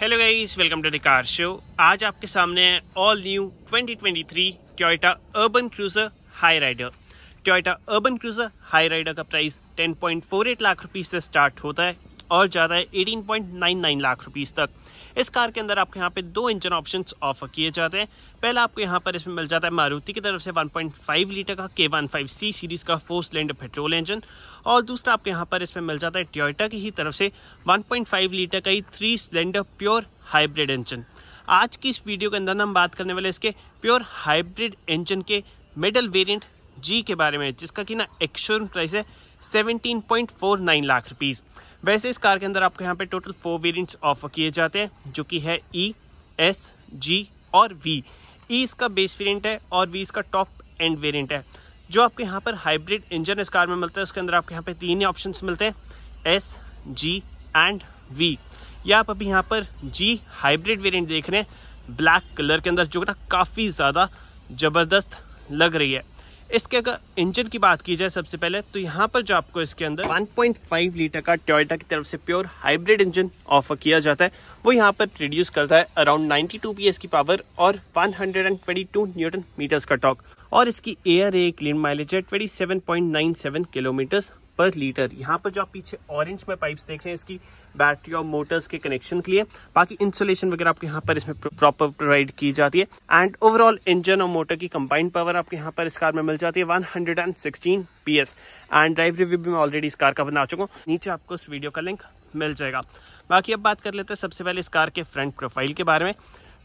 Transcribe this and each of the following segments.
hello guys welcome to the car show आज आपके सामने है all new 2023 Toyota Urban Cruiser Hyryder Toyota Urban Cruiser Hyryder का price 10.48 lakh rupees से start होता है और जा रहा है 18.99 लाख रुपीस तक इस कार के अंदर आपको यहाँ पे दो इंजन ऑप्शन ऑफर किए जाते हैं पहला आपको यहाँ पर इसमें मिल जाता है मारुति की तरफ से 1.5 लीटर का के वन सी सीरीज़ का फोर स्लेंडर पेट्रोल इंजन और दूसरा आपको यहाँ पर इसमें मिल जाता है टोयटा की ही तरफ से फाइव लीटर का ही three cylinder pure hybrid engine आज की इस वीडियो के अंदर हम बात करने वाले इसके प्योर हाइब्रिड इंजन के मिडल वेरियंट जी के बारे में जिसका कि ना एक्शोरूम प्राइस है 17.49 लाख रुपीज़ वैसे इस कार के अंदर आपको यहाँ पे टोटल फोर वेरियंट्स ऑफर किए जाते हैं जो कि है ई एस जी और वी ई e इसका बेस वेरियंट है और वी इसका टॉप एंड वेरियंट है जो आपके यहाँ पर हाइब्रिड इंजन इस कार में मिलता है उसके अंदर आपके यहाँ पे तीन ही ऑप्शन मिलते हैं एस जी एंड वी या आप अभी यहाँ पर जी हाइब्रिड वेरियंट देख रहे हैं ब्लैक कलर के अंदर जो ना काफ़ी ज़्यादा ज़बरदस्त लग रही है इसके अगर इंजन की बात की जाए सबसे पहले तो यहाँ पर जो आपको इसके अंदर 1.5 लीटर का टोयोटा की तरफ से प्योर हाइब्रिड इंजन ऑफर किया जाता है वो यहाँ पर प्रोड्यूस करता है अराउंड 92 टू की पावर और 122 न्यूटन मीटर्स का टॉक और इसकी एयर ए क्लीन माइलेज है सेवन किलोमीटर्स पर लीटर यहाँ पर जो आप पीछे ऑरेंज में पाइप्स देख रहे हैं इसकी बैटरी और मोटर्स के कनेक्शन के लिए बाकी इंसुलेशन वगैरह आपके यहाँ पर इसमें प्रॉपर प्रोवाइड की जाती है एंड ओवरऑल इंजन और मोटर की कंबाइंड पावर आपके यहाँ पर इस कार में मिल जाती है one hundred and sixteen P S and drive review भी मैं ऑलरेडी इस कार का बना चुका हूँ नीचे आपको इस वीडियो का लिंक मिल जाएगा बाकी अब बात कर लेते हैं सबसे पहले इस कार के फ्रंट प्रोफाइल के बारे में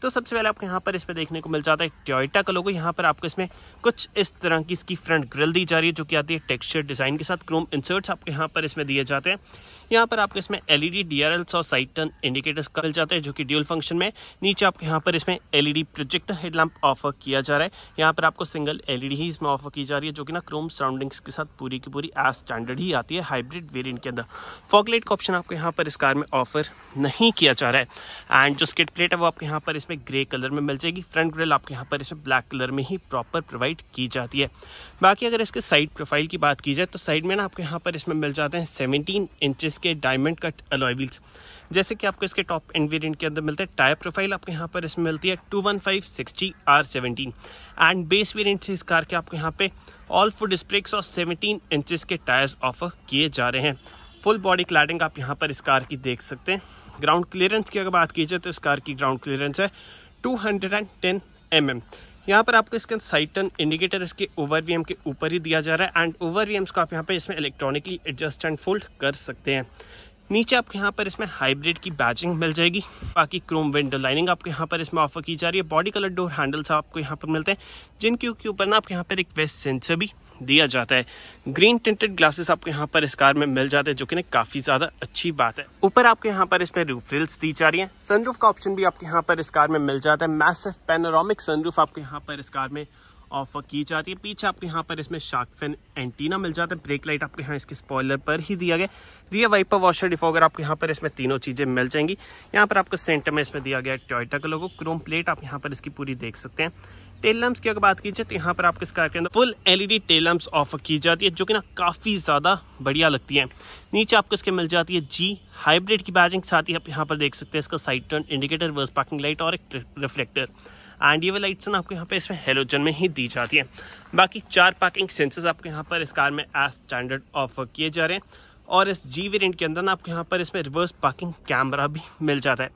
तो सबसे पहले आपको यहाँ पर इसमें देखने को मिल जाता है टोयोटा का लोगो यहाँ पर आपको इसमें कुछ इस तरह की इसकी फ्रंट ग्रिल दी जा रही है जो कि आती है टेक्सचर डिज़ाइन के साथ क्रोम इंसर्ट्स आपको यहाँ पर इसमें दिए जाते हैं यहाँ पर आपको इसमें एल ई और साइड टर्न इंडिकेटर्स का मिल जाता जो कि ड्यूल फंक्शन में नीचे आपको यहाँ पर इसमें एल प्रोजेक्टर हेडलैम्प ऑफर किया जा रहा है यहाँ पर आपको सिंगल एल ही इसमें ऑफर की जा रही है जो कि ना क्रोम सराउंडिंग्स के साथ पूरी की पूरी एज स्टैंडर्ड ही आती है हाइब्रिड वेरियंट के अंदर फॉकलेट का ऑप्शन आपको यहाँ पर इस कार में ऑफर नहीं किया जा रहा है एंड जो स्किट प्लेट है वो आपको यहाँ पर इसमें ग्रे कलर में मिल जाएगी फ्रंट ग्रिल आपके यहाँ पर इसमें ब्लैक कलर में ही प्रॉपर प्रोवाइड की जाती है बाकी अगर इसके साइड प्रोफाइल की बात की जाए तो साइड में ना आपके यहाँ पर इसमें मिल जाते हैं सेवनटीन इंचज़ के डायमंड कट अलॉयल्स जैसे कि आपको इसके टॉप एंड वेरियंट के अंदर मिलता है टायर प्रोफाइल आपके यहाँ पर इसमें मिलती है two one five sixty R seventeen and base variant से इस कार के आपके यहाँ पे ऑल फुड स्प्रिक्स और सेवनटीन इंचज़ के टायर्स ऑफर किए जा रहे हैं फुल बॉडी क्लैडिंग आप यहाँ पर इस कार की देख सकते हैं ग्राउंड क्लियरेंस की अगर बात की जाए तो इस कार की ग्राउंड क्लियरेंस है two hundred and ten M M यहाँ पर आपको इसके साइड टर्न इंडिकेटर इसके ओवर वी एम के ऊपर ही दिया जा रहा है एंड ओवर वी को आप यहाँ पे इसमें इलेक्ट्रॉनिकली एडजस्ट एंड फोल्ड कर सकते हैं नीचे आपको यहाँ पर इसमें हाइब्रिड की बैचिंग मिल जाएगी बाकी क्रोम विंडो लाइनिंग आपको यहाँ पर इसमें ऑफर की जा रही है बॉडी कलर डोर हैंडल्स आपको यहाँ पर मिलते हैं जिनके ऊपर ना आपको यहाँ पर एक वेस्ट सेंसर भी दिया जाता है ग्रीन टिंटेड ग्लासेस आपको यहाँ पर इस कार में मिल जाते हैं जो कि ना काफ़ी ज़्यादा अच्छी बात है ऊपर आपको यहाँ पर इसमें रूफ रिल्स दी जा रही है सनरूफ का ऑप्शन भी आपके यहाँ पर इस कार में मिल जाता है मैसेफ पेनोरामिक सनरूफ आपके यहाँ पर इस कार में ऑफर की जाती है पीछे आपके यहाँ पर इसमें शार्क फिन एंटीना मिल जाता है ब्रेक लाइट आपके यहाँ इसके स्पॉयलर पर ही दिया गया रियर वाइपर वॉशर डिफॉगर आपके यहाँ पर इसमें तीनों चीज़ें मिल जाएंगी यहाँ पर आपको सेंटर में इसमें दिया गया टॉयटा का लोगो क्रोम प्लेट आप यहाँ पर इसकी पूरी देख सकते हैं टेल लम्स की अगर बात की जाए तो यहाँ पर आपको इस कार के अंदर full LED tail lamps offer की जाती है जो कि ना काफ़ी ज़्यादा बढ़िया लगती है नीचे आपको इसके मिल जाती है जी हाइब्रिड की बैजिंग साथ ही आप यहाँ पर देख सकते हैं इसका साइड टर्न इंडिकेटर वर्स पार्किंग लाइट और एक रिफ्लेक्टर एंड ये वाली लाइट्सन आपको यहाँ पे इसमें हेलोजन में ही दी जाती है बाकी चार पार्किंग सेंसर्स आपको यहाँ पर इस कार में एज स्टैंडर्ड ऑफर किए जा रहे हैं और इस जी वेरिएंट के अंदर ना आपको यहाँ पर इसमें रिवर्स पार्किंग कैमरा भी मिल जाता है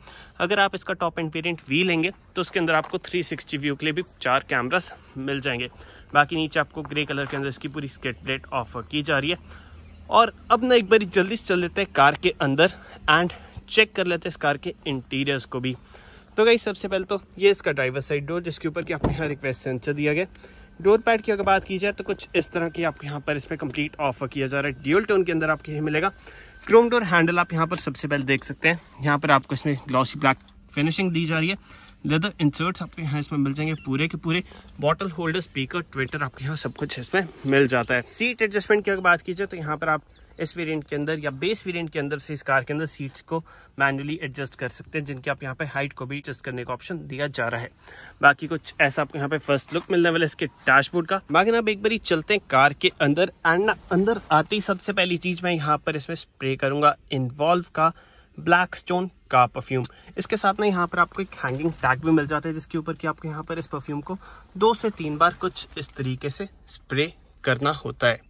अगर आप इसका टॉप एंड वेरिएंट वी लेंगे तो उसके अंदर आपको 360 व्यू के लिए भी चार कैमरास मिल जाएंगे बाकी नीचे आपको ग्रे कलर के अंदर इसकी पूरी स्केट प्लेट ऑफर की जा रही है और अब ना एक बार जल्दी से चल लेते हैं कार के अंदर एंड चेक कर लेते हैं इस कार के इंटीरियर्स को भी तो गई सबसे पहले तो ये इसका ड्राइवर साइड डोर जिसके ऊपर कि आपको यहाँ रिक्वेस्ट सेंसर दिया गया डोर पैड की अगर बात की जाए तो कुछ इस तरह की आपके यहाँ पर पर कम्प्लीट ऑफर किया जा रहा है ड्यूल टोन के अंदर आपके यहाँ मिलेगा क्रोम डोर हैंडल आप यहाँ पर सबसे पहले देख सकते हैं यहाँ पर आपको इसमें ग्लॉसी ब्लैक फिनिशिंग दी जा रही है लेदर इंसर्ट्स आपके यहाँ इसमें मिल जाएंगे पूरे के पूरे बॉटल होल्डर स्पीकर ट्विटर आपके यहाँ सब कुछ इसमें मिल जाता है सीट एडजस्टमेंट की अगर बात की जाए तो यहाँ पर आप इस वेरिएंट के अंदर या बेस वेरिएंट के अंदर से इस कार के अंदर सीट्स को मैनुअली एडजस्ट कर सकते हैं जिनके आप यहाँ पे हाइट को भी एडजस्ट करने का ऑप्शन दिया जा रहा है बाकी कुछ ऐसा आपको यहाँ पे फर्स्ट लुक मिलने वाला इसके डैशबोर्ड का बाकी ना आप एक बार चलते हैं कार के अंदर एंड ना अंदर आती ही सबसे पहली चीज मैं यहाँ पर इसमें स्प्रे करूंगा इन्वॉल्व का ब्लैक स्टोन का परफ्यूम इसके साथ ना यहाँ पर आपको एक हैंगिंग टैग भी मिल जाता है जिसके ऊपर कि आपको यहाँ पर इस परफ्यूम को दो से तीन बार कुछ इस तरीके से स्प्रे करना होता है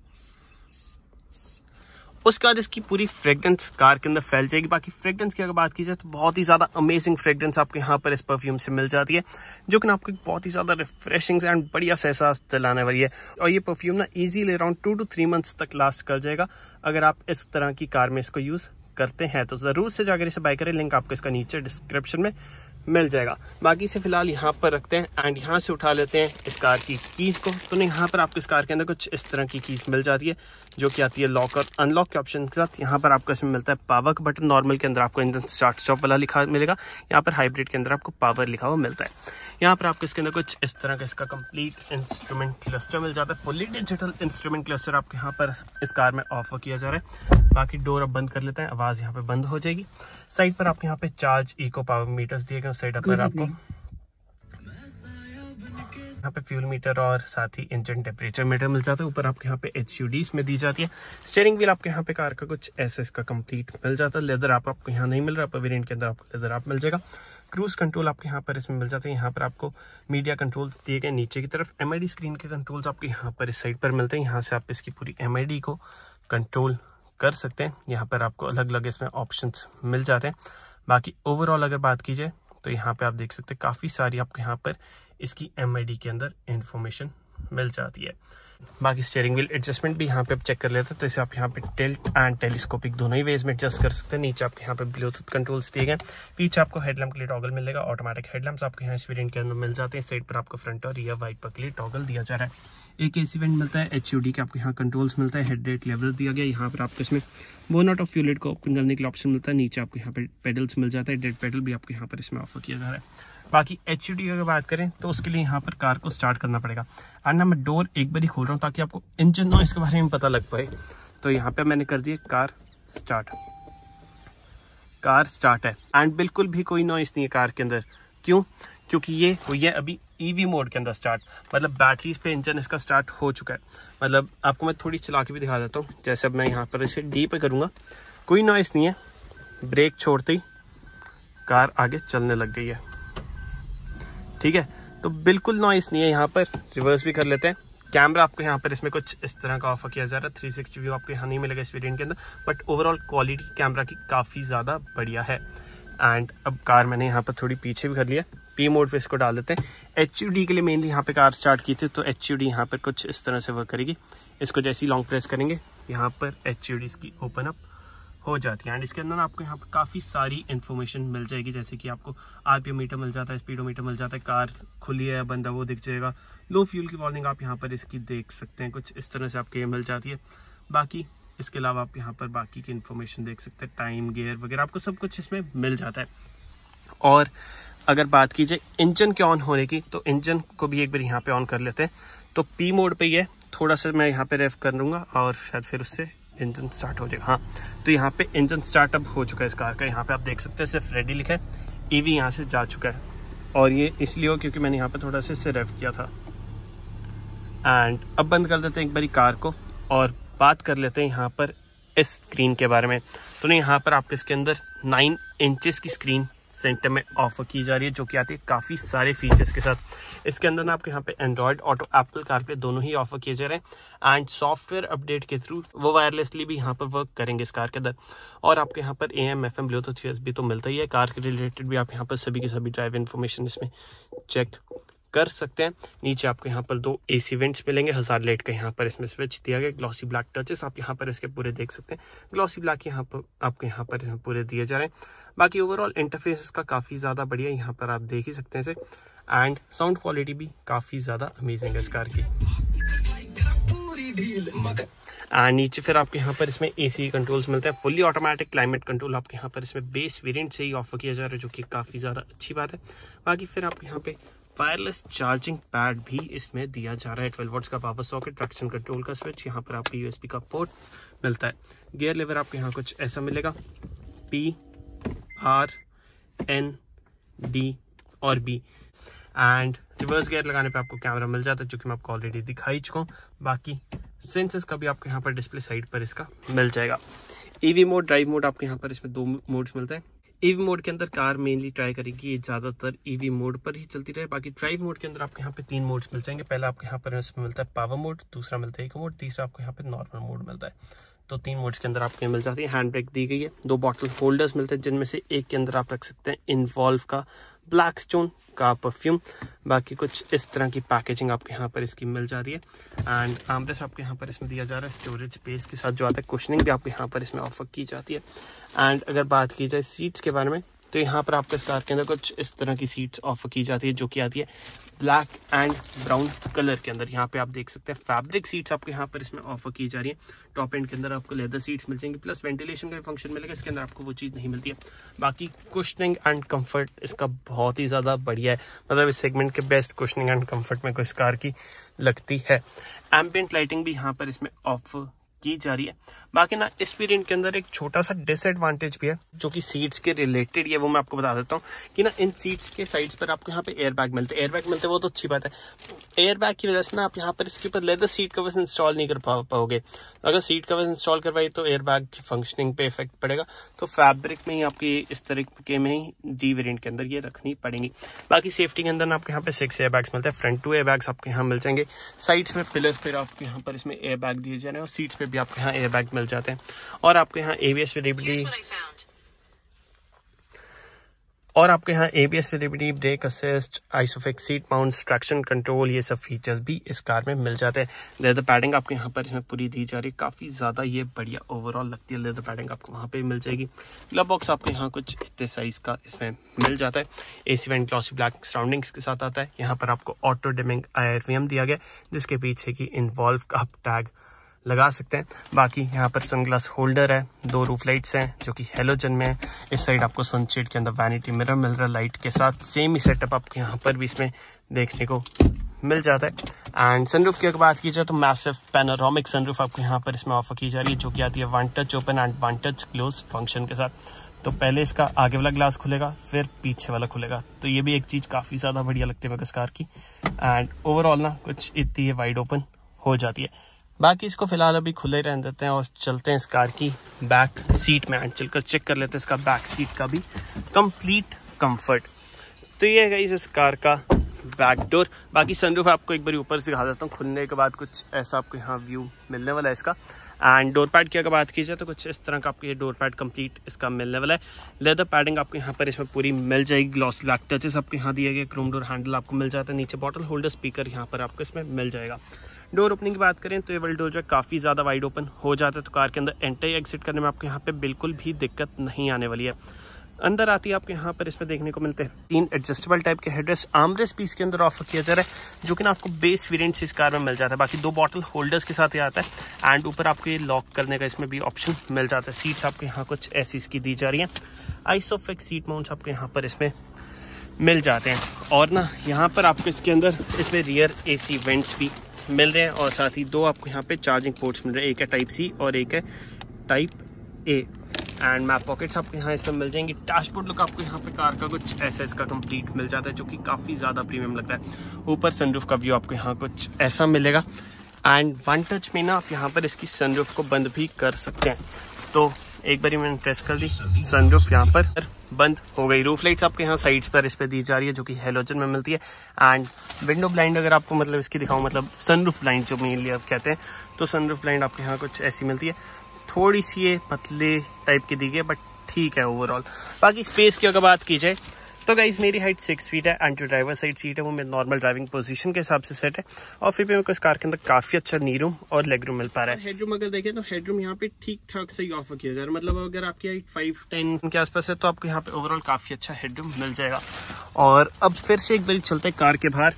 उसके बाद इसकी पूरी फ्रेगरेंस कार के अंदर फैल जाएगी बाकी फ्रेगरेंस की अगर बात की जाए तो बहुत ही ज़्यादा अमेजिंग फ्रेगरेंस आपको यहाँ पर इस परफ्यूम से मिल जाती है जो कि आपको बहुत ही ज़्यादा रिफ्रेशिंग एंड बढ़िया सहसास एहसास दिलाने वाली है और ये परफ्यूम ना easily around two to three months तक लास्ट कर जाएगा अगर आप इस तरह की कार में इसको यूज़ करते हैं तो ज़रूर से जाकर इसे बाय करें लिंक आपको इसका नीचे डिस्क्रिप्शन में मिल जाएगा बाकी से फिलहाल यहाँ पर रखते हैं एंड यहाँ से उठा लेते हैं इस कार की कीज़ को तो नहीं यहाँ पर आपको इस कार के अंदर कुछ इस तरह की कीज़ मिल जाती है जो कि आती है लॉक और अनलॉक के ऑप्शन के साथ यहाँ पर आपको इसमें मिलता है पावर का बटन नॉर्मल के अंदर आपको इंजन स्टार्ट स्टॉप वाला लिखा मिलेगा यहाँ पर हाइब्रिड के अंदर आपको पावर लिखा हुआ मिलता है यहाँ पर आपको इसके अंदर कुछ इस तरह का इसका कंप्लीट इंस्ट्रूमेंट क्लस्टर मिल जाता है फुली डिजिटल इंस्ट्रूमेंट क्लस्टर आपके यहाँ पर इस कार में ऑफर किया जा रहा है बाकी डोर अब बंद कर लेते हैं आवाज़ यहाँ पर बंद हो जाएगी साइड पर आपको यहाँ पे चार्ज इको पावर मीटर्स दिए गए साइड पर आपको यहाँ पे फ्यूल मीटर और साथ ही इंजन टेम्परेचर मीटर मिल जाता है ऊपर आपके यहाँ पे एच में दी जाती है स्टेयरिंग व्हील आपके यहाँ पे कार का कुछ ऐसे इसका कंप्लीट मिल जाता है लेदर आप आपको यहाँ नहीं मिल रहा पर वेरियंट के अंदर आपको लेदर आप मिल जाएगा क्रूज कंट्रोल आपके यहाँ पर इसमें मिल जाते हैं यहाँ पर आपको मीडिया कंट्रोल्स दिए गए नीचे की तरफ एम स्क्रीन के कंट्रोल्स आपके यहाँ पर इस साइड पर मिलते हैं यहाँ से आप इसकी पूरी एम को कंट्रोल कर सकते हैं यहाँ पर आपको अलग अलग इसमें ऑप्शन मिल जाते हैं बाकी ओवरऑल अगर बात की जाए तो यहाँ पर आप देख सकते हैं काफ़ी सारी आपके यहाँ पर इसकी एम के अंदर इन्फॉर्मेशन मिल जाती है बाकी स्टेयरिंग व्हील एडजस्टमेंट भी यहाँ पे आप चेक कर लेते हो तो इसे आप यहाँ पे टेल्ट एंड टेलीस्कोपिक दोनों ही वेज में एडजस्ट कर सकते हैं नीचे आपके यहाँ पे ब्लूटूथ कंट्रोल्स दिए गए पीछे आपको हेडलैम्प के लिए टॉगल मिलेगा ऑटोमेटिक हेडलैम्प आपको यहाँ इस के अंदर मिल जाते हैं साइड पर आपको फ्रंट और रियर वाइट पर के लिए टॉगल दिया जा रहा है एक ए सी वेंट मिलता है एच यू डी के आपको यहाँ कंट्रोल्स मिलता है हेड रेट लेवल दिया गया यहाँ पर आपको इसमें वो नॉट ऑफ फ्यूलेट को ओपन करने के लिए ऑप्शन मिलता है नीचे आपको यहाँ पर पेडल्स मिल जाता है डेड पेडल भी आपको यहाँ पर इसमें ऑफर किया जा रहा है बाकी एच यू की अगर बात करें तो उसके लिए यहाँ पर कार को स्टार्ट करना पड़ेगा एंड ना मैं डोर एक बार ही खोल रहा हूँ ताकि आपको इंजन नॉइस इसके बारे में पता लग पाए तो यहाँ पर मैंने कर दिया कार स्टार्ट कार स्टार्ट है एंड बिल्कुल भी कोई नॉइस नहीं है कार के अंदर क्यों क्योंकि ये ये अभी ईवी e मोड के अंदर स्टार्ट मतलब बैटरीज पे इंजन इसका स्टार्ट हो चुका है मतलब आपको मैं थोड़ी चला के भी दिखा देता हूँ जैसे अब मैं यहाँ पर इसे डी पे करूँगा कोई नॉइस नहीं है ब्रेक छोड़ते ही कार आगे चलने लग गई है ठीक है तो बिल्कुल नॉइस नहीं है यहाँ पर रिवर्स भी कर लेते हैं कैमरा आपको यहाँ पर इसमें कुछ इस तरह का ऑफर किया जा रहा है थ्री व्यू आपको यहाँ नहीं मिलेगा इस वेरियंट के अंदर बट ओवरऑल क्वालिटी कैमरा की काफ़ी ज़्यादा बढ़िया है एंड अब कार मैंने यहाँ पर थोड़ी पीछे भी कर लिया पी मोड पे इसको डाल देते हैं एच के लिए मेनली यहाँ पे कार स्टार्ट की थी तो एच यहाँ पर कुछ इस तरह से वर्क करेगी इसको जैसे ही लॉन्ग प्रेस करेंगे यहाँ पर एच इसकी ओपन अप हो जाती है एंड इसके अंदर आपको यहाँ पर काफ़ी सारी इन्फॉर्मेशन मिल जाएगी जैसे कि आपको आर मीटर मिल जाता है स्पीडोमीटर मिल जाता है कार खुली है या बंद है वो दिख जाएगा लो फ्यूल की वार्निंग आप यहाँ पर इसकी देख सकते हैं कुछ इस तरह से आपको ये मिल जाती है बाकी इसके अलावा आप यहाँ पर बाकी की इन्फॉर्मेशन देख सकते हैं टाइम गेयर वगैरह आपको सब कुछ इसमें मिल जाता है और अगर बात कीजिए इंजन के ऑन होने की तो इंजन को भी एक बार यहाँ पे ऑन कर लेते हैं तो पी मोड पे ये थोड़ा सा मैं यहाँ पे रेफ कर लूँगा और शायद फिर उससे इंजन स्टार्ट हो जाएगा हाँ तो यहाँ पे इंजन स्टार्टअप हो चुका है इस कार का यहाँ पे आप देख सकते हैं सिर्फ रेडी लिखा है वी यहाँ से जा चुका है और ये इसलिए हो क्योंकि मैंने यहाँ पे थोड़ा सा इससे रेफ किया था एंड अब बंद कर देते हैं एक बारी कार को और बात कर लेते हैं यहाँ पर इस स्क्रीन के बारे में तो नहीं यहाँ पर आपके इसके अंदर नाइन इंचेस की स्क्रीन सेंटर में ऑफर की जा रही है जो कि आती है काफ़ी सारे फीचर्स के साथ इसके अंदर ना आपके यहाँ पे एंड्रॉयड ऑटो एप्पल कारप्ले दोनों ही ऑफर किए जा रहे हैं एंड सॉफ्टवेयर अपडेट के थ्रू वो वायरलेसली भी यहाँ पर वर्क करेंगे इस कार के अंदर और आपके यहाँ पर A M F M Bluetooth भी तो मिलता ही है कार के रिलेटेड भी आप यहाँ पर सभी के सभी ड्राइव इन्फॉर्मेशन इसमें चेक कर सकते हैं नीचे आपको यहाँ पर दो ए सी वेंट्स मिलेंगे हजार लेट का यहाँ पर इसमें स्विच दिया गया ग्लॉसी ब्लैक टचेस आप यहाँ पर इसके पूरे देख सकते हैं ग्लॉसी ब्लैक यहाँ पर आपको यहाँ पर इसमें पूरे दिए जा रहे हैं बाकी ओवरऑल इंटरफेस इसका काफ़ी ज़्यादा बढ़िया यहाँ पर आप देख ही सकते हैं इसे एंड साउंड क्वालिटी भी काफ़ी ज़्यादा अमेजिंग है इस कार की एंड नीचे फिर आपके यहाँ पर इसमें एसी कंट्रोल्स मिलते हैं फुली ऑटोमेटिक क्लाइमेट कंट्रोल आपके यहाँ पर इसमें बेस वेरिएंट से ही ऑफर किया जा रहा है जो कि काफ़ी ज़्यादा अच्छी बात है बाकी फिर आपके यहाँ पे वायरलेस चार्जिंग पैड भी इसमें दिया जा रहा है ट्वेल्व वोट्स का पावर सॉकेट ट्रैक्शन कंट्रोल का स्विच यहाँ पर आपको यूएसबी का पोर्ट मिलता है गियर लेवर आपको यहाँ कुछ ऐसा मिलेगा पी आर एन डी और बी एंड रिवर्स गियर लगाने पे आपको कैमरा मिल जाता है जो कि मैं आपको ऑलरेडी दिखाई चुका हूँ बाकी सेंसेस का भी आपको यहाँ पर डिस्प्ले साइड पर इसका मिल जाएगा ईवी मोड ड्राइव मोड आपको यहाँ पर इसमें दो मोड्स मिलते हैं ईवी e मोड के अंदर कार मेनली ट्राई करेगी ये ज़्यादातर ईवी e मोड पर ही चलती रहे बाकी ड्राइव मोड के अंदर आपको यहाँ पे तीन मोड्स मिल जाएंगे पहला आपको यहाँ पर मिलता है पावर मोड दूसरा मिलता है इको मोड तीसरा आपको यहाँ पे नॉर्मल मोड मिलता है तो तीन मोड्स के अंदर आपको मिल जाती है हैंड ब्रेक दी गई है दो बॉटल होल्डर्स मिलते हैं जिनमें से एक के अंदर आप रख सकते हैं इन्वॉल्व का ब्लैक स्टोन का परफ्यूम बाकी कुछ इस तरह की पैकेजिंग आपके यहाँ पर इसकी मिल जा रही है एंड आमरेस आपके यहाँ पर इसमें दिया जा रहा है स्टोरेज स्पेस के साथ जो आता है कुशनिंग भी आपके यहाँ पर इसमें ऑफर की जाती है एंड अगर बात की जाए सीट्स के बारे में तो यहाँ पर आपको इस कार के अंदर कुछ इस तरह की सीट्स ऑफर की जाती है जो कि आती है ब्लैक एंड ब्राउन कलर के अंदर यहाँ पे आप देख सकते हैं फैब्रिक सीट्स आपको यहाँ पर इसमें ऑफर की जा रही है टॉप एंड के अंदर आपको लेदर सीट्स मिल जाएंगी प्लस वेंटिलेशन का भी फंक्शन मिलेगा इसके अंदर आपको वो चीज़ नहीं मिलती है बाकी कुशनिंग एंड कम्फर्ट इसका बहुत ही ज़्यादा बढ़िया है मतलब इस सेगमेंट के बेस्ट कुशनिंग एंड कम्फर्ट में इस कार की लगती है एम्पेंट लाइटिंग भी यहाँ पर इसमें ऑफर की जा रही है बाकी ना इस वेरियंट के अंदर एक छोटा सा डिसएडवांटेज भी है जो कि सीट्स के रिलेटेड है वो मैं आपको बता देता हूँ कि ना इन सीट्स के साइड्स पर आपको यहाँ पे एयर बैग मिलते हैं एयर बैग मिलते हैं वो तो अच्छी बात है एयरबैग की वजह से ना आप यहाँ पर इसके ऊपर लेदर सीट कवर्स इंस्टॉल नहीं कर पा पाओगे अगर सीट कवर्स इंस्टॉल करवाई तो एयर बैग की फंक्शनिंग पे इफेक्ट पड़ेगा तो फैब्रिक में ही आपकी इस तरीके में ही जी वेरियंट के अंदर ये रखनी पड़ेगी बाकी सेफ्टी के अंदर ना आपके यहाँ पे सिक्स एयर बैग्स मिलते हैं फ्रंट टू एयर बैग्स आपके यहाँ मिल जाएंगे साइड्स में पिलर्स पर आपके यहाँ पर इसमें एयर बैग दिए जा रहे हैं और सीट्स पर भी आपके यहाँ एयर बैग मिल जाते हैं और आपको यहाँ ए विलेबिलिटी और आपके यहाँ A B S availability brake assist ISOFIX seat mount traction control ये सब फीचर्स भी इस कार में मिल जाते हैं लेदर पैडिंग आपके यहाँ पर इसमें पूरी दी जा रही है काफ़ी ज़्यादा ये बढ़िया ओवरऑल लगती है लेदर पैडिंग आपको वहाँ पे मिल जाएगी ग्लब बॉक्स आपके यहाँ कुछ इतने साइज़ का इसमें मिल जाता है A C vent glossy black surrounding के साथ आता है यहाँ पर आपको ऑटो डिमिंग आई दिया गया जिसके पीछे की इन्वॉल्व का टैग लगा सकते हैं बाकी यहाँ पर सनग्लास होल्डर है दो रूफ लाइट्स हैं जो कि हेलोजन में है इस साइड आपको सनशेड के अंदर वैनिटी मिरर मिल रहा है लाइट के साथ सेम ही सेटअप आपको यहाँ पर भी इसमें देखने को मिल जाता है एंड सनरूफ की अगर बात की जाए तो मैसिव सन सनरूफ आपको यहाँ पर इसमें ऑफर की जा रही है जो कि आती है one touch open and one touch close function के साथ तो पहले इसका आगे वाला ग्लास खुलेगा फिर पीछे वाला खुलेगा तो ये भी एक चीज़ काफ़ी ज़्यादा बढ़िया लगती है मेरे कार की एंड ओवरऑल ना कुछ इतनी वाइड ओपन हो जाती है बाकी इसको फिलहाल अभी खुले रहने देते हैं और चलते हैं इस कार की बैक सीट में एंड चलकर चेक कर लेते हैं इसका बैक सीट का भी कंप्लीट कंफर्ट तो ये है इस कार का बैक डोर बाकी सनरूफ आपको एक बार ऊपर से दिखा देता हूँ खुलने के बाद कुछ ऐसा आपको यहाँ व्यू मिलने वाला है इसका एंड डोर पैड की अगर बात की जाए तो कुछ इस तरह का आपको ये डोर पैड कंप्लीट इसका मिलने वाला है लेदर पैडिंग आपको यहाँ पर इसमें पूरी मिल जाएगी ग्लॉस ब्लैक टचेस आपको यहाँ दिए गए क्रोम डोर हैंडल आपको मिल जाता है नीचे बॉटल होल्डर स्पीकर यहाँ पर आपको इसमें मिल जाएगा डोर ओपनिंग की बात करें तो ये वाली डोर जो है काफ़ी ज़्यादा वाइड ओपन हो जाता है तो कार के अंदर एंट्री एग्जिट करने में आपको यहाँ पे बिल्कुल भी दिक्कत नहीं आने वाली है अंदर आती है आपको यहाँ पर इसमें देखने को मिलते हैं तीन एडजस्टेबल टाइप के हेडरेस्ट आमरेस पीस इसके अंदर ऑफर किया जा रहा है जो कि ना आपको बेस वेरियंट इस कार में मिल जाता है बाकी दो बॉटल होल्डर्स के साथ ही आता है एंड ऊपर आपको ये लॉक करने का इसमें भी ऑप्शन मिल जाता है सीट्स आपके यहाँ कुछ ऐसी इसकी दी जा रही हैं आइसोफिक्स सीट माउंट्स आपको यहाँ पर इसमें मिल जाते हैं और ना यहाँ पर आपको इसके अंदर इसमें रियर सी वेंट्स भी मिल रहे हैं और साथ ही दो आपको यहाँ पे चार्जिंग पोर्ट्स मिल रहे हैं एक है टाइप सी और एक है type A and map pockets आपको यहाँ इस पर मिल जाएंगी डैशबोर्ड लुक आपको यहाँ पे कार का कुछ ऐसा इसका कंप्लीट मिल जाता है जो कि काफ़ी ज़्यादा प्रीमियम लग रहा है ऊपर सनरूफ का व्यू आपको यहाँ कुछ ऐसा मिलेगा एंड वन टच में ना आप यहाँ पर इसकी सनरूफ को बंद भी कर सकते हैं तो एक बार मैंने प्रेस कर दी सनरूफ यहाँ पर बंद हो गई रूफ लाइट्स आपके यहाँ साइड्स पर इस पर दी जा रही है जो कि हेलोजन में मिलती है एंड विंडो ब्लाइंड अगर आपको मतलब इसकी दिखाऊं मतलब सनरूफ ब्लाइंड जो मेनली आप कहते हैं तो सनरूफ ब्लाइंड आपके यहाँ कुछ ऐसी मिलती है थोड़ी सी ये पतले टाइप की दी गई है बट ठीक है ओवरऑल बाकी स्पेस की अगर बात की जाए तो गाइज मेरी हाइट सिक्स फीट है एंड जो ड्राइवर साइड सीट है वो मेरे नॉर्मल ड्राइविंग पोजीशन के हिसाब से सेट है और फिर भी मेरे को इस कार के अंदर काफी अच्छा नी रूम और लेग रूम मिल पा रहा है हेडरूम अगर देखें तो हेडरूम यहाँ पे ठीक ठाक सही ऑफर किया जा रहा है मतलब अगर आपकी हाइट फाइव टेन के आसपास है तो आपको यहाँ पे ओवरऑल काफी अच्छा हेडरूम मिल जाएगा और अब फिर से एक बार चलते हैं कार के बाहर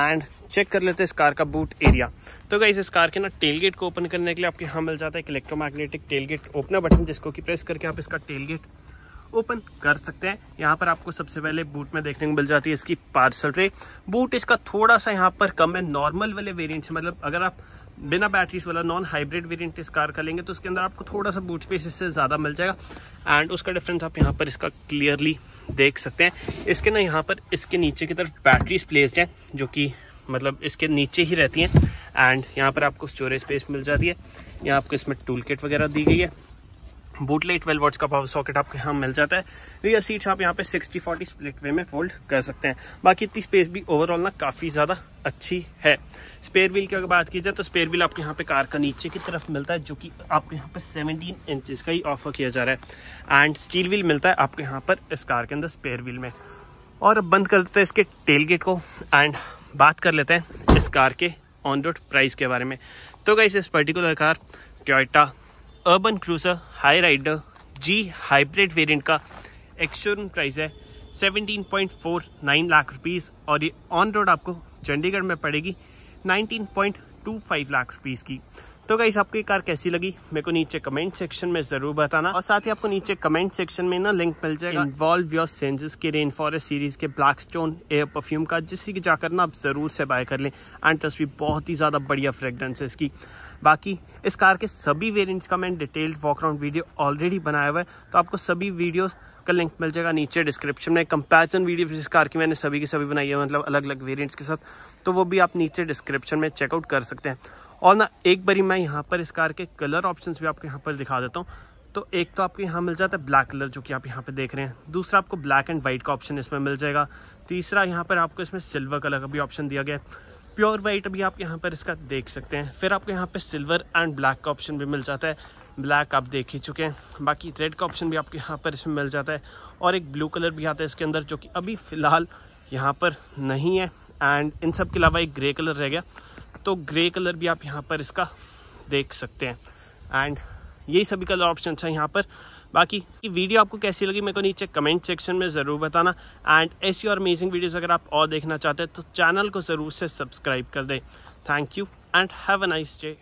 एंड चेक कर लेते हैं इस कार का बूट एरिया तो गाइस इस कार के ना टेल गेट को ओपन करने के लिए आपके यहाँ मिल जाता है एक electromagnetic tail gate opener button जिसको कि प्रेस करके आप इसका टेल गेट ओपन कर सकते हैं यहाँ पर आपको सबसे पहले बूट में देखने को मिल जाती है इसकी पार्सल ट्रे बूट इसका थोड़ा सा यहाँ पर कम है नॉर्मल वाले वेरियंट से मतलब अगर आप बिना बैटरीज वाला नॉन हाइब्रिड वेरियंट इस कार का लेंगे तो उसके अंदर आपको थोड़ा सा बूट स्पेस इससे ज़्यादा मिल जाएगा एंड उसका डिफरेंस आप यहाँ पर इसका क्लियरली देख सकते हैं इसके ना यहाँ पर इसके नीचे की तरफ बैटरीज प्लेस्ड हैं जो कि मतलब इसके नीचे ही रहती हैं एंड यहाँ पर आपको स्टोरेज स्पेस मिल जाती है यहाँ आपको इसमें टूल किट वगैरह दी गई है बूटलेट ट्वेल्व वर्ड्स का पावर सॉकेट आपके यहाँ मिल जाता है रियर सीट्स आप यहाँ पे 60 40 स्प्लिट वे में फोल्ड कर सकते हैं बाकी इतनी स्पेस भी ओवरऑल ना काफ़ी ज़्यादा अच्छी है स्पेयर व्हील की अगर बात की जाए तो स्पेयर व्हील आपके यहाँ पे कार का नीचे की तरफ मिलता है जो कि आपके यहाँ पे 17 इंचेस का ही ऑफर किया जा रहा है एंड स्टील व्हील मिलता है आपके यहाँ पर इस कार के अंदर स्पेयर व्हील में और अब बंद कर देते हैं इसके टेल गेट को एंड बात कर लेते हैं इस कार के ऑन रोड प्राइस के बारे में तो गाइस इस particular car Toyota Urban Cruiser Hyryder G hybrid variant का एक्शोरूम प्राइस है 17.49 लाख रुपीस और ये ऑन रोड आपको चंडीगढ़ में पड़ेगी 19.25 लाख रुपीस की तो गाइस आपको ये कार कैसी लगी मेरे को नीचे कमेंट सेक्शन में जरूर बताना और साथ ही आपको नीचे कमेंट सेक्शन में ना लिंक मिल जाएगा इन्वॉल्व योर सेंसेस के रेन फॉरेस्ट सीरीज के ब्लैक स्टोन एयर परफ्यूम का जिससे कि जाकर ना आप जरूर से बाय कर लें एंड तस्वीर बहुत ही ज्यादा बढ़िया फ्रेगरेंस है इसकी बाकी इस कार के सभी वेरियंट्स का मैंने डिटेल्ड वॉकराउंड वीडियो ऑलरेडी बनाया हुआ है तो आपको सभी वीडियोस का लिंक मिल जाएगा नीचे डिस्क्रिप्शन में कंपैरिजन वीडियो जिस कार की मैंने सभी की सभी बनाई है मतलब अलग अलग वेरियंट्स के साथ तो वो भी आप नीचे डिस्क्रिप्शन में चेकआउट कर सकते हैं और ना एक बारी मैं यहाँ पर इस कार के कलर ऑप्शन भी आपको यहाँ पर दिखा देता हूँ तो एक तो आपको यहाँ मिल जाता है ब्लैक कलर जो कि आप यहाँ पे देख रहे हैं दूसरा आपको ब्लैक एंड वाइट का ऑप्शन इसमें मिल जाएगा तीसरा यहाँ पर आपको इसमें सिल्वर कलर का भी ऑप्शन दिया गया है प्योर वाइट भी आप यहाँ पर इसका देख सकते हैं फिर आपको यहाँ पर सिल्वर एंड ब्लैक का ऑप्शन भी मिल जाता है ब्लैक आप देख ही चुके हैं बाकी रेड का ऑप्शन भी आपके यहाँ पर इसमें मिल जाता है और एक ब्लू कलर भी आता है इसके अंदर जो कि अभी फ़िलहाल यहाँ पर नहीं है एंड इन सब के अलावा एक ग्रे कलर रह गया तो ग्रे कलर भी आप यहाँ पर इसका देख सकते हैं एंड यही सभी कलर ऑप्शन हैं यहाँ पर बाकी वीडियो आपको कैसी लगी मेरे को नीचे कमेंट सेक्शन में ज़रूर बताना एंड ऐसी और अमेजिंग वीडियोज़ अगर आप और देखना चाहते हैं तो चैनल को ज़रूर से सब्सक्राइब कर दें thank you and have a nice day